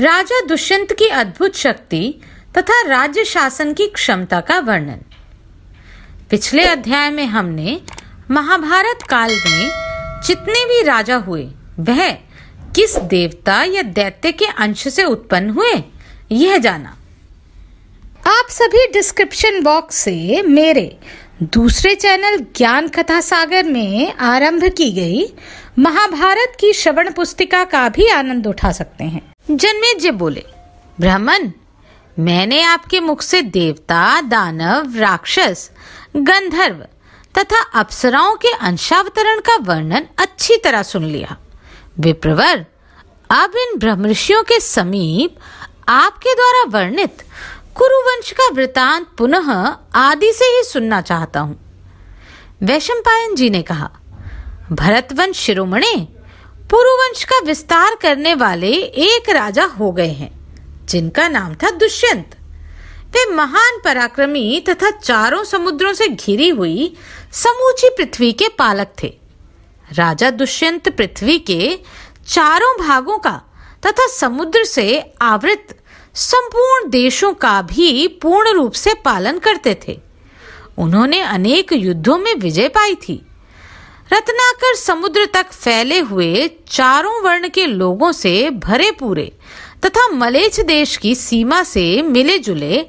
राजा दुष्यंत की अद्भुत शक्ति तथा राज्य शासन की क्षमता का वर्णन पिछले अध्याय में हमने महाभारत काल में जितने भी राजा हुए वह किस देवता या दैत्य के अंश से उत्पन्न हुए यह जाना आप सभी डिस्क्रिप्शन बॉक्स से मेरे दूसरे चैनल ज्ञान कथा सागर में आरंभ की गई महाभारत की श्रवण पुस्तिका का भी आनंद उठा सकते हैं जनमेद जी बोले ब्राह्मण मैंने आपके मुख से देवता दानव राक्षस गंधर्व तथा अप्सराओं के अंशावतरण का वर्णन अच्छी तरह सुन लिया विप्रवर अब इन ब्रह्मषियों के समीप आपके द्वारा वर्णित कुरुवंश का वृतांत पुनः आदि से ही सुनना चाहता हूँ वैशंपायन जी ने कहा भरतवंश शिरोमणे पुरुवंश का विस्तार करने वाले एक राजा हो गए हैं जिनका नाम था दुष्यंत वे महान पराक्रमी तथा चारों समुद्रों से घिरी हुई समूची पृथ्वी के पालक थे राजा दुष्यंत पृथ्वी के चारों भागों का तथा समुद्र से आवृत संपूर्ण देशों का भी पूर्ण रूप से पालन करते थे उन्होंने अनेक युद्धों में विजय पाई थी रत्नाकर समुद्र तक फैले हुए चारों वर्ण के लोगों से भरे पूरे तथा मलेच्छ देश की सीमा से मिले जुले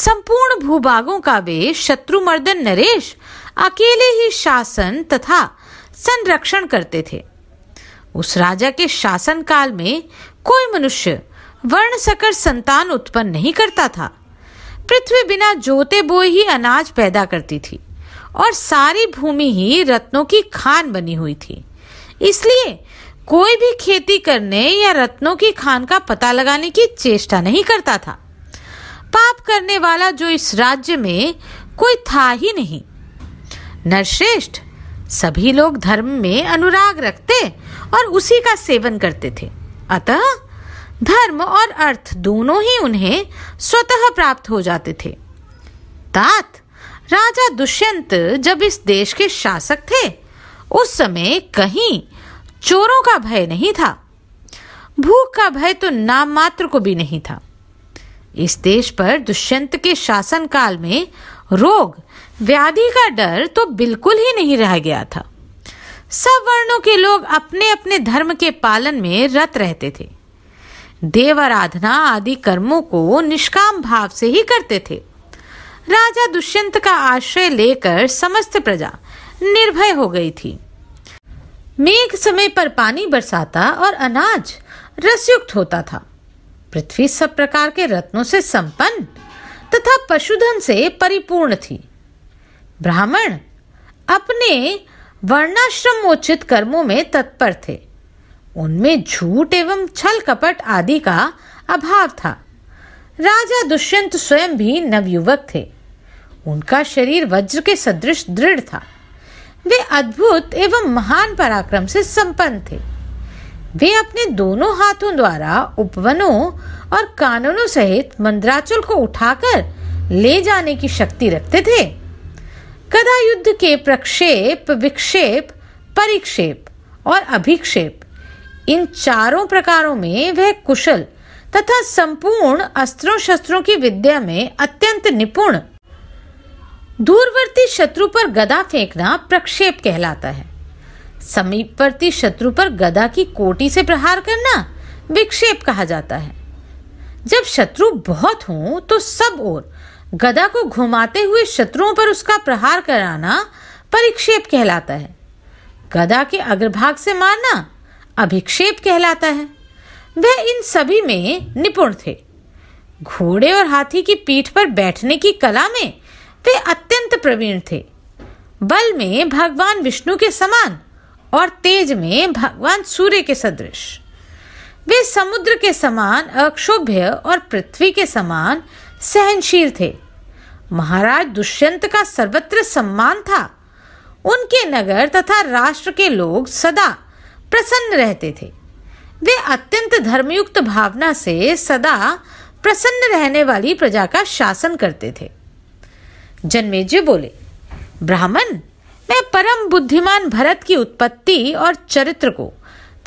संपूर्ण भूभागों का वे शत्रुमर्दन नरेश अकेले ही शासन तथा संरक्षण करते थे उस राजा के शासन काल में कोई मनुष्य वर्ण सकर संतान उत्पन्न नहीं करता था पृथ्वी बिना जोते बोए ही अनाज पैदा करती थी और सारी भूमि ही रत्नों की खान बनी हुई थी इसलिए कोई भी खेती करने या रत्नों की खान का पता लगाने की चेष्टा नहीं करता था पाप करने वाला जो इस राज्य में कोई था ही नहीं नरश्रेष्ठ सभी लोग धर्म में अनुराग रखते और उसी का सेवन करते थे अतः धर्म और अर्थ दोनों ही उन्हें स्वतः प्राप्त हो जाते थे तात राजा दुष्यंत जब इस देश के शासक थे उस समय कहीं चोरों का भय नहीं था भूख का भय तो नाम मात्र को भी नहीं था इस देश पर दुष्यंत के शासन काल में रोग व्याधि का डर तो बिल्कुल ही नहीं रह गया था सब वर्णों के लोग अपने अपने धर्म के पालन में रत रहते थे देव आराधना आदि कर्मों को निष्काम भाव से ही करते थे राजा दुष्यंत का आश्रय लेकर समस्त प्रजा निर्भय हो गई थी मेघ समय पर पानी बरसाता और अनाज रसयुक्त होता था पृथ्वी सब प्रकार के रत्नों से संपन्न तथा पशुधन से परिपूर्ण थी ब्राह्मण अपने वर्णाश्रम उचित कर्मों में तत्पर थे उनमें झूठ एवं छल कपट आदि का अभाव था राजा दुष्यंत स्वयं भी नवयुवक थे उनका शरीर वज्र के सदृश दृढ़ था वे अद्भुत एवं महान पराक्रम से संपन्न थे वे अपने दोनों हाथों द्वारा उपवनों और कानूनों सहित मंद्राचल को उठाकर ले जाने की शक्ति रखते थे कदा युद्ध के प्रक्षेप विक्षेप परिक्षेप और अभिक्षेप इन चारों प्रकारों में वह कुशल तथा संपूर्ण अस्त्रों शस्त्रों की विद्या में अत्यंत निपुण दूरवर्ती शत्रु पर गदा फेंकना प्रक्षेप कहलाता है समीपवर्ती शत्रु पर गदा की कोटी से प्रहार करना विक्षेप कहा जाता है जब शत्रु बहुत हो तो सब ओर गदा को घुमाते हुए शत्रुओं पर उसका प्रहार कराना परिक्षेप कहलाता है गदा के अग्रभाग से मारना अभिक्षेप कहलाता है वह इन सभी में निपुण थे घोड़े और हाथी की पीठ पर बैठने की कला में वे अत्यंत प्रवीण थे बल में भगवान विष्णु के समान और तेज में भगवान सूर्य के सदृश वे समुद्र के समान अक्षोभ्य और पृथ्वी के समान सहनशील थे महाराज दुष्यंत का सर्वत्र सम्मान था उनके नगर तथा राष्ट्र के लोग सदा प्रसन्न रहते थे वे अत्यंत धर्मयुक्त भावना से सदा प्रसन्न रहने वाली प्रजा का शासन करते थे जन्मेजय बोले ब्राह्मण मैं परम बुद्धिमान भरत की उत्पत्ति और चरित्र को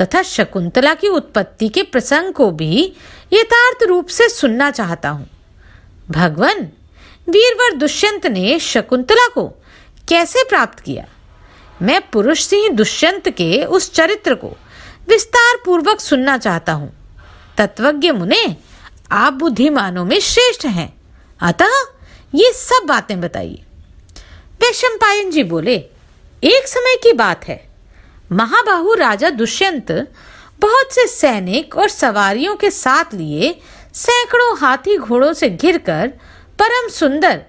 तथा शकुंतला की उत्पत्ति के प्रसंग को भी यथार्थ रूप से सुनना चाहता हूँ भगवान वीरवर दुष्यंत ने शकुंतला को कैसे प्राप्त किया मैं पुरुष सिंह दुष्यंत के उस चरित्र को विस्तार पूर्वक सुनना चाहता हूँ तत्वज्ञ मुने आप बुद्धिमानों में श्रेष्ठ हैं अतः ये सब बातें बताइए पायन जी बोले एक समय की बात है महाबाहु राजा दुष्यंत बहुत से सैनिक और सवारियों के साथ लिए सैकड़ों हाथी घोड़ों से घिरकर परम सुंदर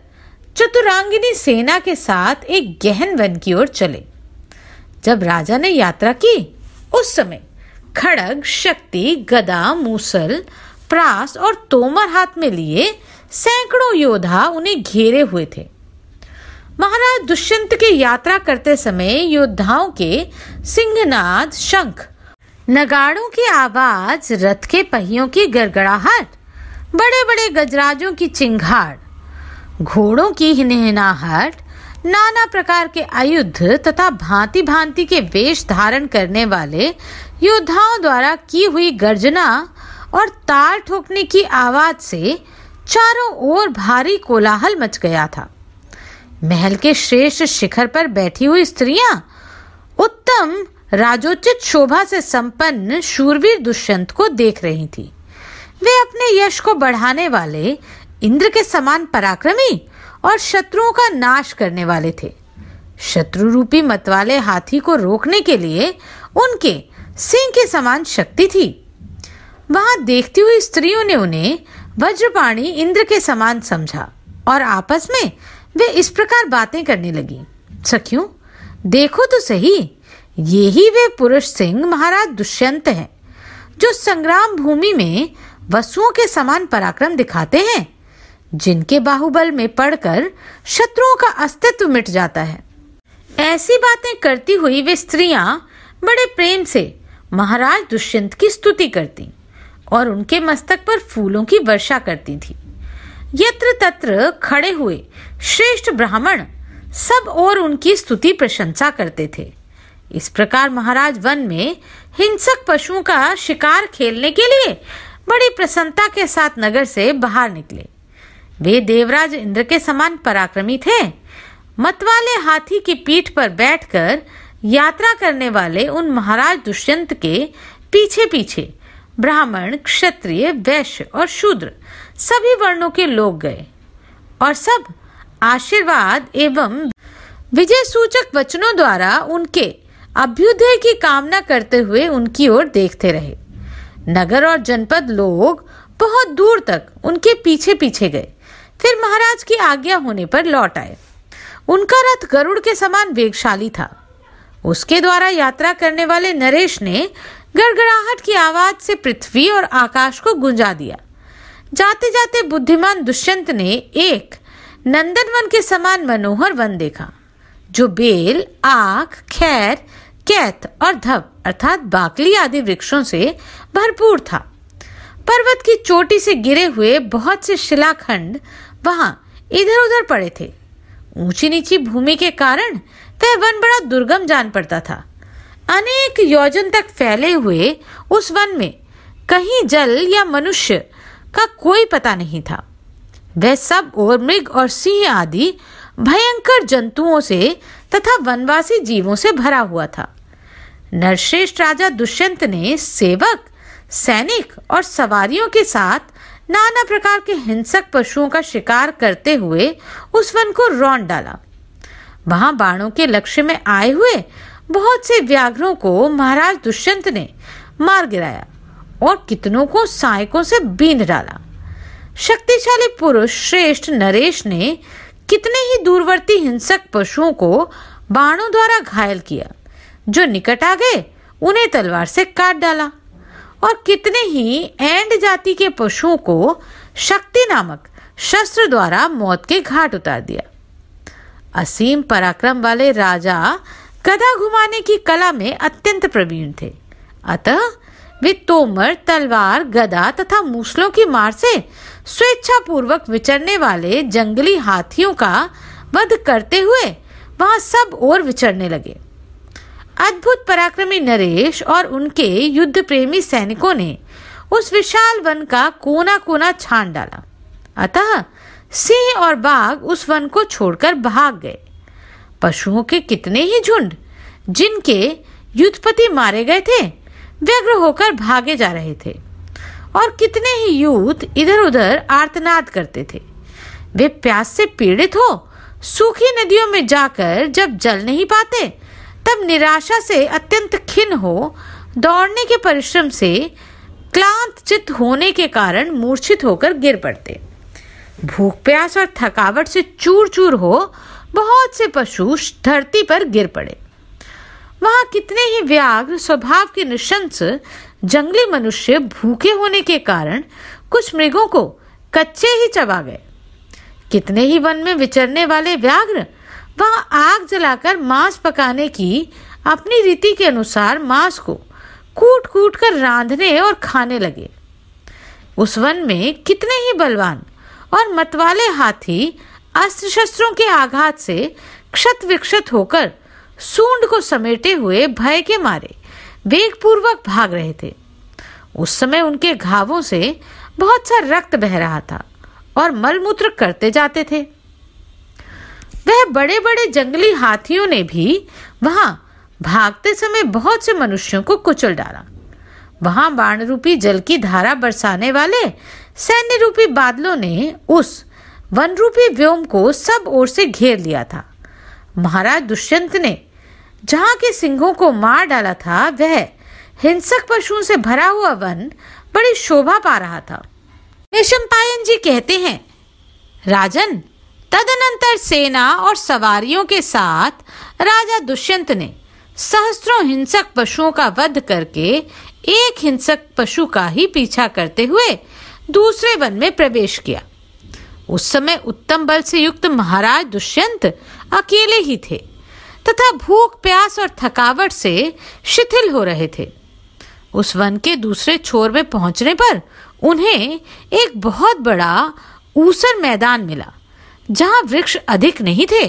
चतुरांगिनी सेना के साथ एक गहन वन की ओर चले जब राजा ने यात्रा की उस समय खड़ग शक्ति गदा मूसल प्रास और तोमर हाथ में लिए सैकड़ों योद्धा उन्हें घेरे हुए थे महाराज दुष्यंत के यात्रा करते समय योद्धाओं के सिंहनाद शंख नगाड़ों की आवाज रथ के पहियों की गड़गड़ाहट बड़े बड़े गजराजों की चिंघाड़ घोड़ों की हिनहिनाहट नाना प्रकार के आयुध तथा भांति भांति के वेश धारण करने वाले योद्धाओं द्वारा की हुई गर्जना और ताल ठोकने की आवाज से चारों ओर भारी कोलाहल मच गया था महल के श्रेष्ठ शिखर पर बैठी हुई स्त्रियां उत्तम राजोचित शोभा से संपन्न शूरवीर दुष्यंत को देख रही थी वे अपने यश को बढ़ाने वाले इंद्र के समान पराक्रमी और शत्रुओं का नाश करने वाले थे शत्रु रूपी मतवाले हाथी को रोकने के लिए उनके सिंह के समान शक्ति थी वहां देखती हुई स्त्रियों ने उन्हें वज्रपाणी इंद्र के समान समझा और आपस में वे इस प्रकार बातें करने लगी सखियों देखो तो सही ये ही वे पुरुष सिंह महाराज दुष्यंत हैं जो संग्राम भूमि में वसुओं के समान पराक्रम दिखाते हैं जिनके बाहुबल में पड़कर शत्रुओं का अस्तित्व मिट जाता है ऐसी बातें करती हुई वे स्त्रियां बड़े प्रेम से महाराज दुष्यंत की स्तुति करती और उनके मस्तक पर फूलों की वर्षा करती थी यत्र तत्र खड़े हुए श्रेष्ठ ब्राह्मण सब और उनकी स्तुति प्रशंसा करते थे इस प्रकार महाराज वन में हिंसक पशुओं का शिकार खेलने के लिए बड़ी प्रसन्नता के साथ नगर से बाहर निकले वे देवराज इंद्र के समान पराक्रमी थे मतवाले हाथी की पीठ पर बैठकर यात्रा करने वाले उन महाराज दुष्यंत के पीछे पीछे ब्राह्मण क्षत्रिय वैश्य और शूद्र सभी वर्णों के लोग गए और सब आशीर्वाद एवं विजय सूचक वचनों द्वारा उनके अभ्युदय की कामना करते हुए उनकी ओर देखते रहे नगर और जनपद लोग बहुत दूर तक उनके पीछे पीछे गए फिर महाराज की आज्ञा होने पर लौट आए उनका रथ गरुड़ के समान वेगशाली था उसके द्वारा यात्रा करने वाले नरेश ने गड़गड़ाहट की आवाज से पृथ्वी और आकाश को गुंजा दिया जाते जाते बुद्धिमान दुष्यंत ने एक नंदन वन के समान मनोहर वन देखा जो बेल आख खैर कैत और धब अर्थात बाकली आदि वृक्षों से भरपूर था पर्वत की चोटी से गिरे हुए बहुत से शिलाखंड वहां इधर उधर पड़े थे ऊंची नीची भूमि के कारण वह वन बड़ा दुर्गम जान पड़ता था अनेक योजन तक फैले हुए उस वन में कहीं जल या मनुष्य का कोई पता नहीं था वह सब और मृग और सिंह आदि भयंकर जंतुओं से तथा वनवासी जीवों से भरा हुआ था नरश्रेष्ठ राजा दुष्यंत ने सेवक सैनिक और सवारियों के साथ नाना प्रकार के हिंसक पशुओं का शिकार करते हुए उस वन को रौन डाला वहां बाणों के लक्ष्य में आए हुए बहुत से व्याघ्रों को महाराज दुष्यंत ने मार गिराया और कितनों को सहायकों से बीन डाला शक्तिशाली पुरुष श्रेष्ठ नरेश ने कितने ही दूरवर्ती हिंसक पशुओं को बाणों द्वारा घायल किया जो निकट आ गए उन्हें तलवार से काट डाला और कितने ही एंड जाति के पशुओं को शक्ति नामक शस्त्र द्वारा मौत के घाट उतार दिया असीम पराक्रम वाले राजा गधा घुमाने की कला में अत्यंत प्रवीण थे अतः वे तोमर तलवार गदा तथा मूसलों की मार से स्वेच्छापूर्वक विचरने वाले जंगली हाथियों का वध करते हुए वहां सब ओर विचरने लगे अद्भुत पराक्रमी नरेश और उनके युद्ध प्रेमी सैनिकों ने उस विशाल वन का कोना कोना छान डाला अतः सिंह और बाघ उस वन को छोड़कर भाग गए पशुओं के कितने ही झुंड जिनके युद्धपति मारे गए थे व्यग्र होकर भागे जा रहे थे और कितने ही यूथ इधर उधर आर्तनाद करते थे वे प्यास से पीड़ित हो सूखी नदियों में जाकर जब जल नहीं पाते तब निराशा से अत्यंत खिन हो दौड़ने के परिश्रम से क्लांत चित्त होने के कारण मूर्छित होकर गिर पड़ते भूख प्यास और थकावट से चूर चूर हो बहुत से पशु धरती पर गिर पड़े वहां कितने ही व्याघ्र स्वभाव के निशंस जंगली मनुष्य भूखे होने के कारण कुछ मृगों को कच्चे ही चबा गए कितने ही वन में विचरने वाले व्याघ्र वहां आग जलाकर मांस पकाने की अपनी रीति के अनुसार मांस को कूट कूट कर रांधने और खाने लगे उस वन में कितने ही बलवान और मतवाले हाथी अस्त्र शस्त्रों के आघात से क्षत विक्षत होकर सूंड को समेटे हुए भय के मारे वेगपूर्वक भाग रहे थे उस समय उनके घावों से बहुत सा रक्त बह रहा था और मलमूत्र करते जाते थे वह बड़े बड़े जंगली हाथियों ने भी वहां भागते समय बहुत से मनुष्यों को कुचल डाला वहां बाण रूपी जल की धारा बरसाने वाले सैन्य रूपी बादलों ने उस वन रूपी व्योम को सब ओर से घेर लिया था महाराज दुष्यंत ने जहाँ के सिंहों को मार डाला था वह हिंसक पशुओं से भरा हुआ वन बड़ी शोभा पा रहा था रेशमपायन जी कहते हैं राजन तदनंतर सेना और सवारियों के साथ राजा दुष्यंत ने सहस्त्रों हिंसक पशुओं का वध करके एक हिंसक पशु का ही पीछा करते हुए दूसरे वन में प्रवेश किया उस समय उत्तम बल से युक्त महाराज दुष्यंत अकेले ही थे तथा भूख प्यास और थकावट से शिथिल हो रहे थे उस वन के दूसरे छोर में पहुंचने पर उन्हें एक बहुत बड़ा ऊसर मैदान मिला जहां वृक्ष अधिक नहीं थे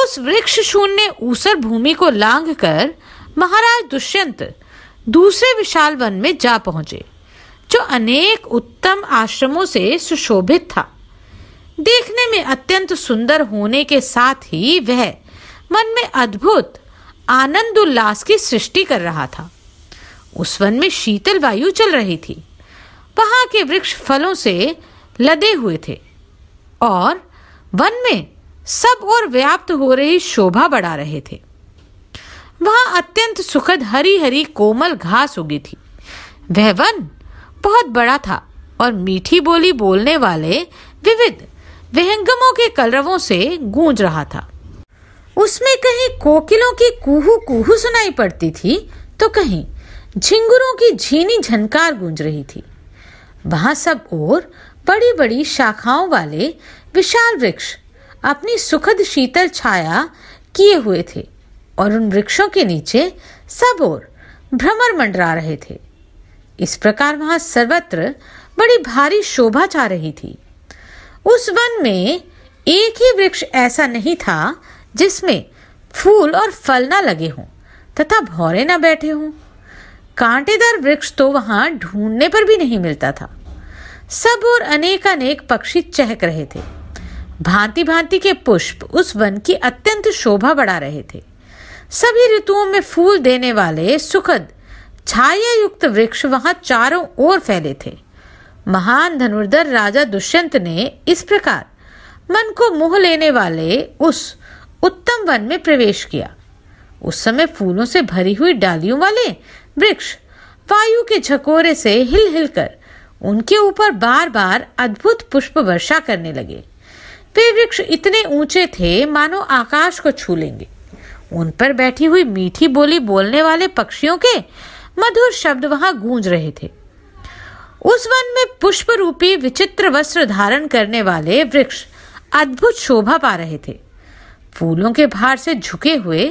उस वृक्ष शून्य ऊसर भूमि को लांघकर कर महाराज दुष्यंत दूसरे विशाल वन में जा पहुंचे जो अनेक उत्तम आश्रमों से सुशोभित था देखने में अत्यंत सुंदर होने के साथ ही वह मन में अद्भुत आनंद उल्लास की सृष्टि कर रहा था उस वन में शीतल वायु चल रही थी वहां के वृक्ष फलों से लदे हुए थे और वन में सब और व्याप्त हो रही शोभा बढ़ा रहे थे वहां अत्यंत सुखद हरी हरी कोमल घास उगी थी वह वन बहुत बड़ा था और मीठी बोली बोलने वाले विविध विहंगमों के कलरवों से गूंज रहा था उसमें कहीं कोकिलों की कुहू कुहू सुनाई पड़ती थी तो कहीं झिंगुरों की झीनी झनकार गूंज रही थी वहां सब और बड़ी बड़ी शाखाओं वाले विशाल वृक्ष अपनी सुखद शीतल छाया किए हुए थे और उन वृक्षों के नीचे सब और भ्रमर मंडरा रहे थे इस प्रकार वहां सर्वत्र बड़ी भारी शोभा चाह रही थी उस वन में एक ही वृक्ष ऐसा नहीं था जिसमें फूल और फल ना लगे हों तथा भौरे ना बैठे हों कांटेदार वृक्ष तो वहां ढूंढने पर भी नहीं मिलता था सब और अनेक अनेक पक्षी चहक रहे थे भांति भांति के पुष्प उस वन की अत्यंत शोभा बढ़ा रहे थे सभी ऋतुओं में फूल देने वाले सुखद छाया युक्त वृक्ष वहां चारों ओर फैले थे महान धनुर्धर राजा दुष्यंत ने इस प्रकार मन को मोह लेने वाले उस उत्तम वन में प्रवेश किया उस समय फूलों से भरी हुई डालियों वाले वृक्ष वायु के झकोरे से हिल हिल कर उनके ऊपर बार बार अद्भुत पुष्प वर्षा करने लगे वे वृक्ष इतने ऊंचे थे मानो आकाश को छू लेंगे उन पर बैठी हुई मीठी बोली बोलने वाले पक्षियों के मधुर शब्द वहां गूंज रहे थे उस वन में पुष्प रूपी विचित्र वस्त्र धारण करने वाले वृक्ष अद्भुत शोभा पा रहे थे फूलों के भार से झुके हुए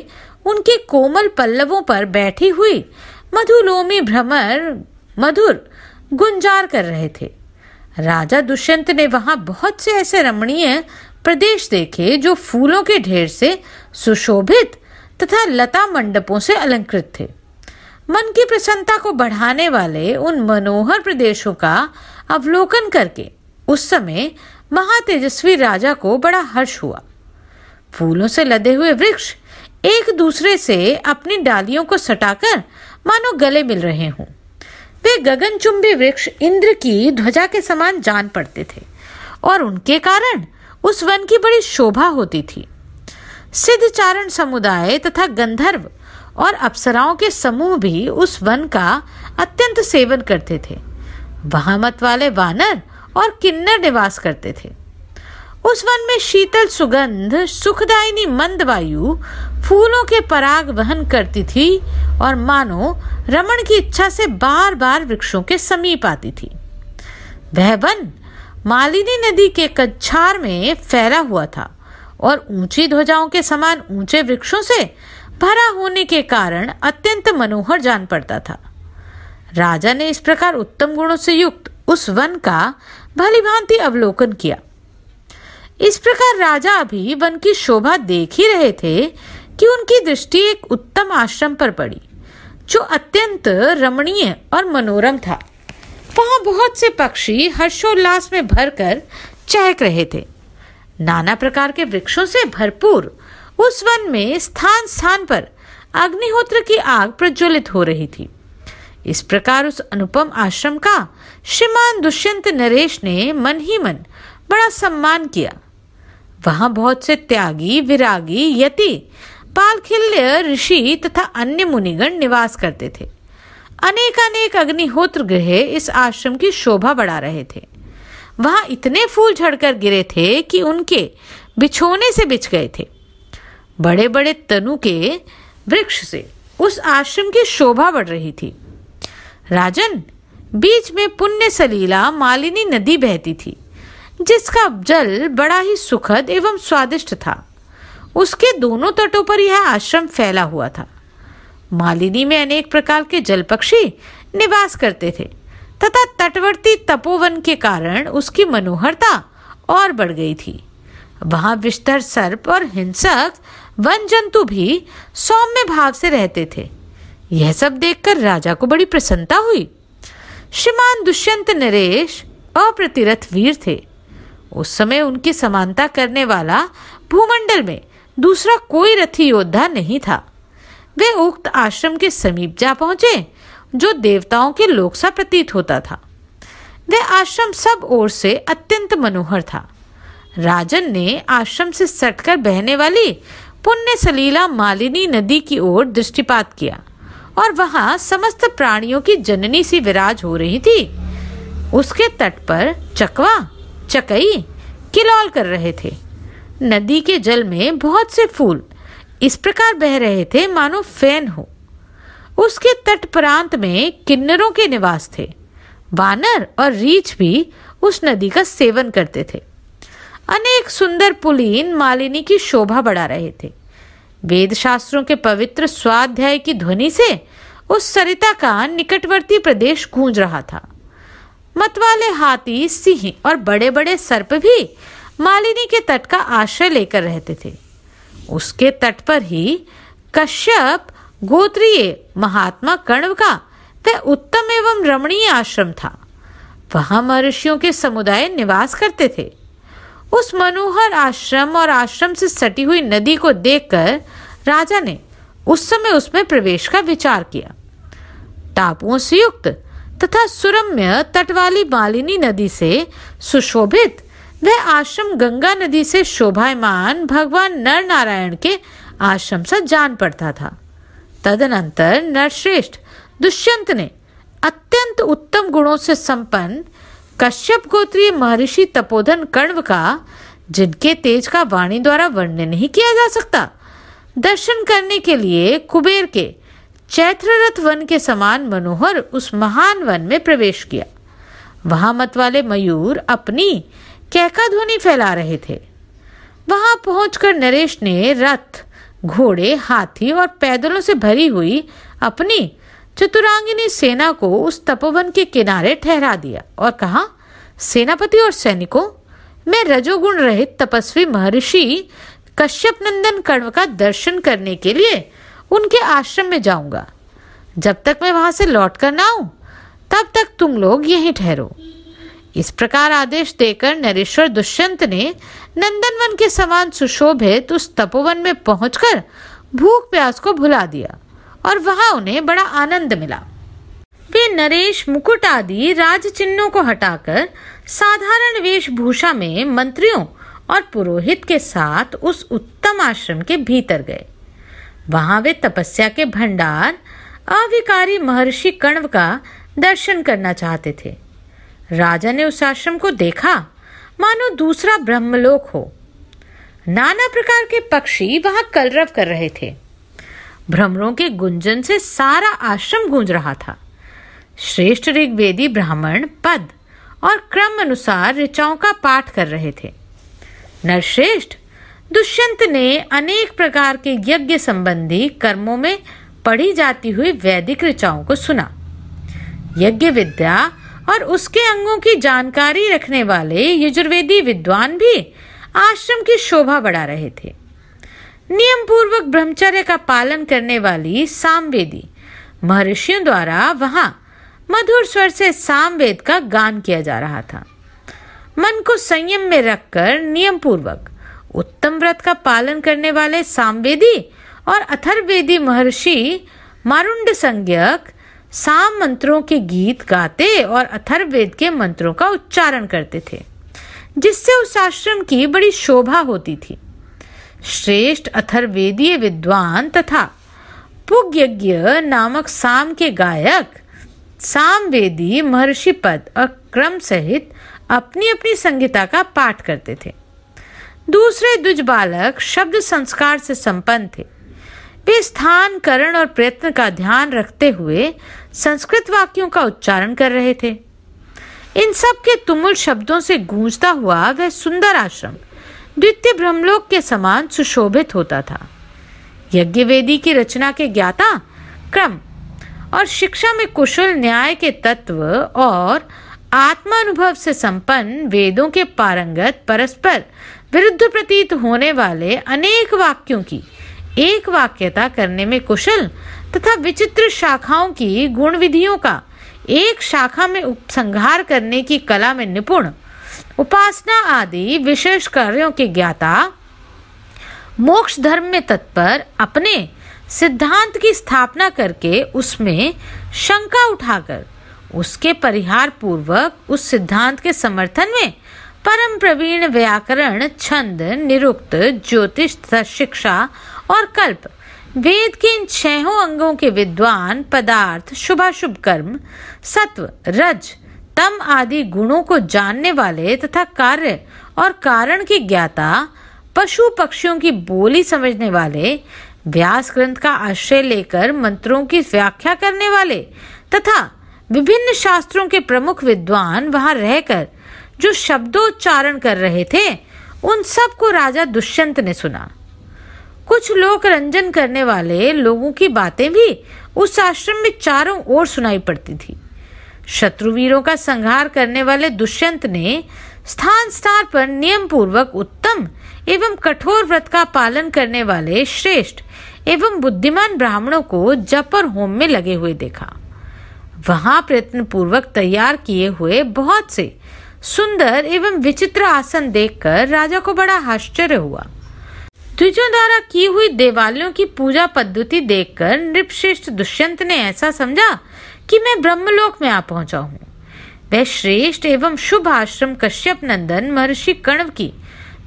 उनके कोमल पल्लवों पर बैठी हुई मधुलोमी भ्रमर मधुर गुंजार कर रहे थे राजा दुष्यंत ने वहां बहुत से ऐसे रमणीय प्रदेश देखे जो फूलों के ढेर से सुशोभित तथा लता मंडपों से अलंकृत थे मन की प्रसन्नता को बढ़ाने वाले उन मनोहर प्रदेशों का अवलोकन करके उस समय महातेजस्वी राजा को बड़ा हर्ष हुआ फूलों से लदे हुए वृक्ष एक दूसरे से अपनी डालियों को सटाकर मानो गले मिल रहे हों वे गगनचुंबी वृक्ष इंद्र की ध्वजा के समान जान पड़ते थे और उनके कारण उस वन की बड़ी शोभा होती थी सिद्धचारण समुदाय तथा गंधर्व और अप्सराओं के समूह भी उस वन का अत्यंत सेवन करते थे वहां मत वाले वानर और किन्नर निवास करते थे उस वन में शीतल सुगंध सुखदायिनी मंद वायु फूलों के पराग वहन करती थी और मानो रमन की इच्छा से बार बार वृक्षों के समीप आती थी वह वन मालिनी नदी के कच्छार में फैला हुआ था और ऊंची ध्वजाओं के समान ऊंचे वृक्षों से भरा होने के कारण अत्यंत मनोहर जान पड़ता था राजा ने इस प्रकार उत्तम गुणों से युक्त उस वन का भली भांति अवलोकन किया इस प्रकार राजा अभी वन की शोभा देख ही रहे थे कि उनकी दृष्टि एक उत्तम आश्रम पर पड़ी जो अत्यंत रमणीय और मनोरम था वहां बहुत से पक्षी हर्षोल्लास में भरकर चहक रहे थे नाना प्रकार के वृक्षों से भरपूर उस वन में स्थान स्थान पर अग्निहोत्र की आग प्रज्वलित हो रही थी इस प्रकार उस अनुपम आश्रम का श्रीमान दुष्यंत नरेश ने मन ही मन बड़ा सम्मान किया वहां बहुत से त्यागी विरागी यति पालखिल्य ऋषि तथा अन्य मुनिगण निवास करते थे अनेक अनेक अग्निहोत्र ग्रह इस आश्रम की शोभा बढ़ा रहे थे वहां इतने फूल झड़कर गिरे थे कि उनके बिछोने से बिछ गए थे बड़े बड़े तनु के वृक्ष से उस आश्रम की शोभा बढ़ रही थी राजन बीच में पुण्य सलीला मालिनी नदी बहती थी जिसका जल बड़ा ही सुखद एवं स्वादिष्ट था उसके दोनों तटों पर यह आश्रम फैला हुआ था मालिनी में अनेक प्रकार के जल पक्षी निवास करते थे तथा तटवर्ती तपोवन के कारण उसकी मनोहरता और बढ़ गई थी वहाँ विस्तर सर्प और हिंसक वन जंतु भी सौम्य भाव से रहते थे यह सब देखकर राजा को बड़ी प्रसन्नता हुई श्रीमान दुष्यंत नरेश अप्रतिरथ वीर थे उस समय उनकी समानता करने वाला भूमंडल में दूसरा कोई रथी योद्धा नहीं था वे उक्त आश्रम के समीप जा पहुंचे जो देवताओं के लोक सा प्रतीत होता था वह आश्रम सब ओर से अत्यंत मनोहर था राजन ने आश्रम से सटकर बहने वाली पुण्य सलीला मालिनी नदी की ओर दृष्टिपात किया और वहां समस्त प्राणियों की जननी सी विराज हो रही थी उसके तट पर चकवा चकई किलौल कर रहे थे नदी के जल में बहुत से फूल इस प्रकार बह रहे थे मानो फैन हो उसके तट प्रांत में किन्नरों के निवास थे वानर और रीछ भी उस नदी का सेवन करते थे अनेक सुंदर पुलीन मालिनी की शोभा बढ़ा रहे थे वेद शास्त्रों के पवित्र स्वाध्याय की ध्वनि से उस सरिता का निकटवर्ती प्रदेश गूंज रहा था मतवाले हाथी सिंह और बड़े बड़े सर्प भी मालिनी के तट का आश्रय लेकर रहते थे उसके तट पर ही कश्यप गोत्रीय महात्मा कण्व का वह उत्तम एवं रमणीय आश्रम था वहां महर्षियों के समुदाय निवास करते थे उस मनोहर आश्रम और आश्रम से सटी हुई नदी को देखकर राजा ने उस समय उसमें प्रवेश का विचार किया टापुओं से युक्त तथा सुरम्य तट वाली बालिनी नदी से सुशोभित वह आश्रम गंगा नदी से शोभायमान भगवान नर नारायण के आश्रम से जान पड़ता था तदनंतर नरश्रेष्ठ दुष्यंत ने अत्यंत उत्तम गुणों से संपन्न कश्यप गोत्रीय महर्षि तपोधन कण्व का जिनके तेज का वाणी द्वारा वर्णन नहीं किया जा सकता दर्शन करने के लिए कुबेर के चैत्ररथ वन के समान मनोहर उस महान वन में प्रवेश किया वहां मत वाले मयूर अपनी कैका ध्वनि फैला रहे थे वहां पहुंचकर नरेश ने रथ घोड़े हाथी और पैदलों से भरी हुई अपनी चतुरांगी ने सेना को उस तपोवन के किनारे ठहरा दिया और कहा सेनापति और सैनिकों मैं रजोगुण रहित तपस्वी महर्षि कश्यप नंदन कण्व का दर्शन करने के लिए उनके आश्रम में जाऊंगा जब तक मैं वहां से लौट कर ना आऊं तब तक तुम लोग यहीं ठहरो इस प्रकार आदेश देकर नरेश्वर दुष्यंत ने नंदनवन के समान सुशोभित उस तपोवन में पहुंचकर भूख प्यास को भुला दिया और वहां उन्हें बड़ा आनंद मिला वे नरेश मुकुट आदि राज चिन्हों को हटाकर साधारण वेशभूषा में मंत्रियों और पुरोहित के साथ उस उत्तम आश्रम के भीतर गए वहां वे तपस्या के भंडार अविकारी महर्षि कण्व का दर्शन करना चाहते थे राजा ने उस आश्रम को देखा मानो दूसरा ब्रह्मलोक हो नाना प्रकार के पक्षी वहां कलरव कर रहे थे भ्रमरों के गुंजन से सारा आश्रम गूंज रहा था श्रेष्ठ ऋग्वेदी ब्राह्मण पद और क्रम अनुसार ऋचाओं का पाठ कर रहे थे नरश्रेष्ठ दुष्यंत ने अनेक प्रकार के यज्ञ संबंधी कर्मों में पढ़ी जाती हुई वैदिक ऋचाओं को सुना यज्ञ विद्या और उसके अंगों की जानकारी रखने वाले यजुर्वेदी विद्वान भी आश्रम की शोभा बढ़ा रहे थे नियम पूर्वक ब्रह्मचर्य का पालन करने वाली सामवेदी महर्षियों द्वारा वहां मधुर स्वर से सामवेद का गान किया जा रहा था मन को संयम में रखकर नियम पूर्वक उत्तम व्रत का पालन करने वाले सामवेदी और अथर्वेदी महर्षि मारुंड संज्ञक साम मंत्रों के गीत गाते और अथर्वेद के मंत्रों का उच्चारण करते थे जिससे उस आश्रम की बड़ी शोभा होती थी श्रेष्ठ अथर्वेदीय विद्वान तथा पुग्यज्ञ नामक साम के गायक सामवेदी महर्षि पद और क्रम सहित अपनी अपनी संगीता का पाठ करते थे दूसरे द्विज बालक शब्द संस्कार से संपन्न थे वे स्थान करण और प्रयत्न का ध्यान रखते हुए संस्कृत वाक्यों का उच्चारण कर रहे थे इन सब के तुमुल शब्दों से गूंजता हुआ वह सुंदर आश्रम द्वितीय ब्रह्मलोक के समान सुशोभित होता था यज्ञ वेदी की रचना के ज्ञाता क्रम और शिक्षा में कुशल न्याय के तत्व और आत्मानुभव से संपन्न वेदों के पारंगत परस्पर विरुद्ध प्रतीत होने वाले अनेक वाक्यों की एक वाक्यता करने में कुशल तथा विचित्र शाखाओं की गुण विधियों का एक शाखा में उपसंहार करने की कला में निपुण उपासना आदि विशेष कार्यों के ज्ञाता मोक्ष धर्म में तत्पर अपने सिद्धांत की स्थापना करके उसमें शंका उठाकर उसके परिहार पूर्वक उस सिद्धांत के समर्थन में परम प्रवीण व्याकरण छंद निरुक्त ज्योतिष शिक्षा और कल्प वेद के इन छहों अंगों के विद्वान पदार्थ शुभाशुभ कर्म सत्व रज तम आदि गुणों को जानने वाले तथा कार्य और कारण की ज्ञाता पशु पक्षियों की बोली समझने वाले व्यास ग्रंथ का आश्रय लेकर मंत्रों की व्याख्या करने वाले तथा विभिन्न शास्त्रों के प्रमुख विद्वान वहां रहकर जो शब्दोच्चारण कर रहे थे उन सब को राजा दुष्यंत ने सुना कुछ लोक रंजन करने वाले लोगों की बातें भी उस आश्रम में चारों ओर सुनाई पड़ती थी शत्रुवीरों का संहार करने वाले दुष्यंत ने स्थान स्थान पर नियम पूर्वक उत्तम एवं कठोर व्रत का पालन करने वाले श्रेष्ठ एवं बुद्धिमान ब्राह्मणों को जप और होम में लगे हुए देखा वहां प्रयत्न पूर्वक तैयार किए हुए बहुत से सुंदर एवं विचित्र आसन देखकर राजा को बड़ा आश्चर्य हुआ द्विजों द्वारा की हुई देवालयों की पूजा पद्धति देखकर नृपश्रेष्ठ दुष्यंत ने ऐसा समझा कि मैं ब्रह्मलोक में आ पहुंचा हूँ वह श्रेष्ठ एवं शुभ आश्रम कश्यप नंदन महर्षि कण्व की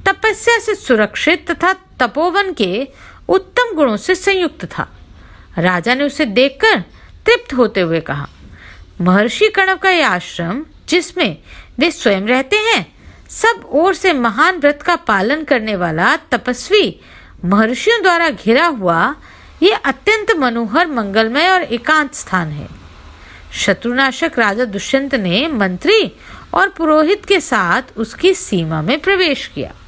तपस्या से सुरक्षित तथा तपोवन के उत्तम गुणों से संयुक्त था राजा ने उसे देखकर तृप्त होते हुए कहा महर्षि कणव का यह आश्रम जिसमें वे स्वयं रहते हैं सब ओर से महान व्रत का पालन करने वाला तपस्वी महर्षियों द्वारा घिरा हुआ ये अत्यंत मनोहर मंगलमय और एकांत स्थान है शत्रुनाशक राजा दुष्यंत ने मंत्री और पुरोहित के साथ उसकी सीमा में प्रवेश किया